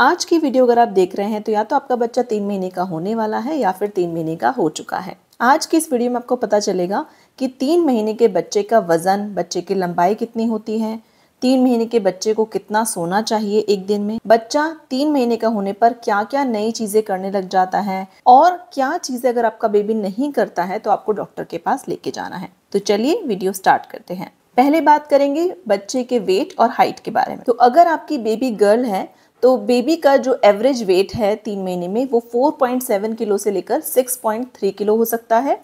आज की वीडियो अगर आप देख रहे हैं तो या तो आपका बच्चा तीन महीने का होने वाला है या फिर तीन महीने का हो चुका है आज की इस वीडियो में आपको पता चलेगा कि तीन महीने के बच्चे का वज़न बच्चे की लंबाई कितनी होती है तीन महीने के बच्चे को कितना सोना चाहिए एक दिन में बच्चा तीन महीने का होने पर क्या क्या नई चीज़ें करने लग जाता है और क्या चीज़ें अगर आपका बेबी नहीं करता है तो आपको डॉक्टर के पास लेके जाना है तो चलिए वीडियो स्टार्ट करते हैं पहले बात करेंगे बच्चे के वेट और हाइट के बारे में तो अगर आपकी बेबी गर्ल है तो बेबी का जो एवरेज वेट है तीन महीने में वो 4.7 किलो से लेकर 6.3 किलो हो सकता है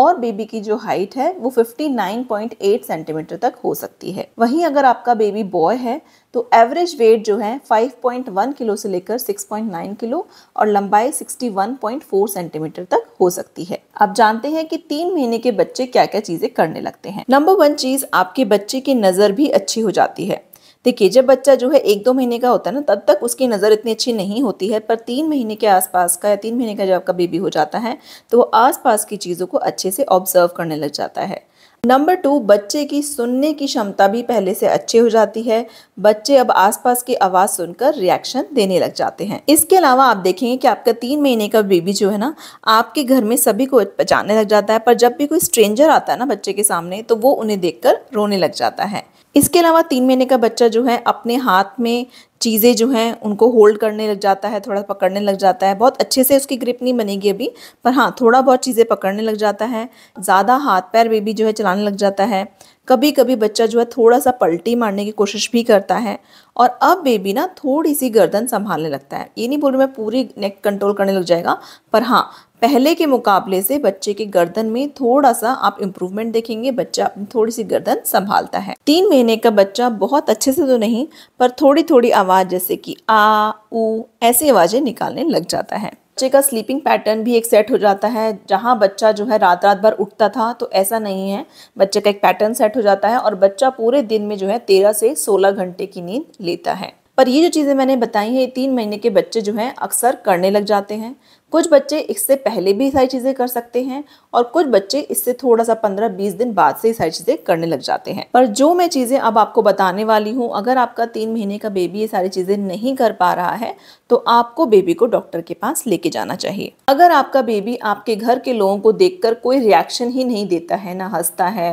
और बेबी की जो हाइट है वो 59.8 सेंटीमीटर तक हो सकती है वहीं अगर आपका बेबी बॉय है तो एवरेज वेट जो है 5.1 किलो से लेकर 6.9 किलो और लंबाई 61.4 सेंटीमीटर तक हो सकती है आप जानते हैं कि तीन महीने के बच्चे क्या क्या चीज़ें करने लगते हैं नंबर वन चीज़ आपके बच्चे की नज़र भी अच्छी हो जाती है देखिए जब बच्चा जो है एक दो महीने का होता है ना तब तक उसकी नज़र इतनी अच्छी नहीं होती है पर तीन महीने के आसपास का या तीन महीने का जब आपका बेबी हो जाता है तो वो आसपास की चीज़ों को अच्छे से ऑब्जर्व करने लग जाता है नंबर टू बच्चे की सुनने की क्षमता भी पहले से अच्छी हो जाती है बच्चे अब आसपास की आवाज़ सुनकर रिएक्शन देने लग जाते हैं इसके अलावा आप देखेंगे कि आपका तीन महीने का बेबी जो है ना आपके घर में सभी को पहचानने लग जाता है पर जब भी कोई स्ट्रेंजर आता है ना बच्चे के सामने तो वो उन्हें देख रोने लग जाता है इसके अलावा तीन महीने का बच्चा जो है अपने हाथ में चीज़ें जो हैं उनको होल्ड करने लग जाता है थोड़ा पकड़ने लग जाता है बहुत अच्छे से उसकी ग्रिप नहीं बनेगी अभी पर हाँ थोड़ा बहुत चीज़ें पकड़ने लग जाता है ज़्यादा हाथ पैर बेबी जो है चलाने लग जाता है कभी कभी बच्चा जो है थोड़ा सा पलटी मारने की कोशिश भी करता है और अब बेबी ना थोड़ी सी गर्दन संभालने लगता है ये नहीं बोल रही मैं पूरी नेक कंट्रोल करने लग जाएगा पर हाँ पहले के मुकाबले से बच्चे के गर्दन में थोड़ा सा आप इम्प्रूवमेंट देखेंगे बच्चा अपनी थोड़ी सी गर्दन संभालता है तीन महीने का बच्चा बहुत अच्छे से तो नहीं पर थोड़ी थोड़ी आवाज़ जैसे कि आ ऊ ऐसी आवाज़ें निकालने लग जाता है बच्चे का स्लीपिंग पैटर्न भी एक सेट हो जाता है जहाँ बच्चा जो है रात रात भर उठता था तो ऐसा नहीं है बच्चे का एक पैटर्न सेट हो जाता है और बच्चा पूरे दिन में जो है तेरह से सोलह घंटे की नींद लेता है पर ये जो चीज़ें मैंने बताई हैं ये तीन महीने के बच्चे जो हैं अक्सर करने लग जाते हैं कुछ बच्चे इससे पहले भी सारी चीज़ें कर सकते हैं और कुछ बच्चे इससे थोड़ा सा पंद्रह बीस दिन बाद से सारी चीज़ें करने लग जाते हैं पर जो मैं चीज़ें अब आपको बताने वाली हूँ अगर आपका तीन महीने का बेबी ये सारी चीज़ें नहीं कर पा रहा है तो आपको बेबी को डॉक्टर के पास लेके जाना चाहिए अगर आपका बेबी आपके घर के लोगों को कर कोई रिएक्शन ही नहीं देता है ना हंसता है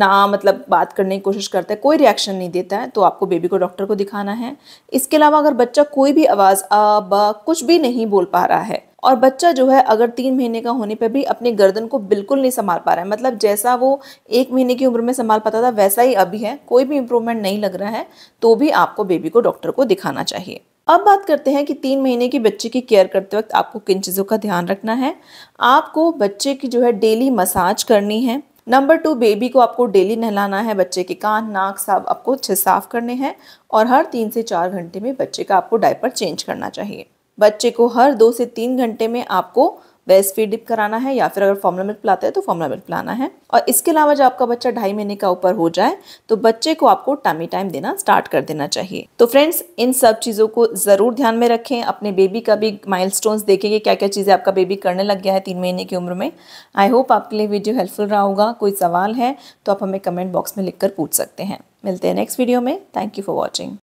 ना मतलब बात करने की कोशिश करता है कोई रिएक्शन नहीं देता है तो आपको बेबी को डॉक्टर को दिखाना है इसके अलावा अगर बच्चा कोई भी आवाज़ आ ब कुछ भी नहीं बोल पा रहा है और बच्चा जो है अगर तीन महीने का होने पर भी अपनी गर्दन को बिल्कुल नहीं संभाल पा रहा है मतलब जैसा वो एक महीने की उम्र में संभाल पाता था वैसा ही अभी है कोई भी इम्प्रूवमेंट नहीं लग रहा है तो भी आपको बेबी को डॉक्टर को दिखाना चाहिए अब बात करते हैं कि तीन महीने की बच्चे की केयर करते वक्त आपको किन चीज़ों का ध्यान रखना है आपको बच्चे की जो है डेली मसाज करनी है नंबर टू बेबी को आपको डेली नहलाना है बच्चे के कान नाक सब आपको अच्छे साफ करने हैं और हर तीन से चार घंटे में बच्चे का आपको डायपर चेंज करना चाहिए बच्चे को हर दो से तीन घंटे में आपको बेस्ट फीड डिप कराना है या फिर अगर फॉर्मुला मिल्क पिलाते हैं तो फॉर्मुला मिल्क पिलाना है और इसके अलावा जब आपका बच्चा ढाई महीने का ऊपर हो जाए तो बच्चे को आपको टामी टाइम देना स्टार्ट कर देना चाहिए तो फ्रेंड्स इन सब चीज़ों को ज़रूर ध्यान में रखें अपने बेबी का भी माइल देखें कि क्या क्या चीज़ें आपका बेबी करने लग गया है तीन महीने की उम्र में आई होप आपके लिए वीडियो हेल्पफुल रहा होगा कोई सवाल है तो आप हमें कमेंट बॉक्स में लिख पूछ सकते हैं मिलते हैं नेक्स्ट वीडियो में थैंक यू फॉर वॉचिंग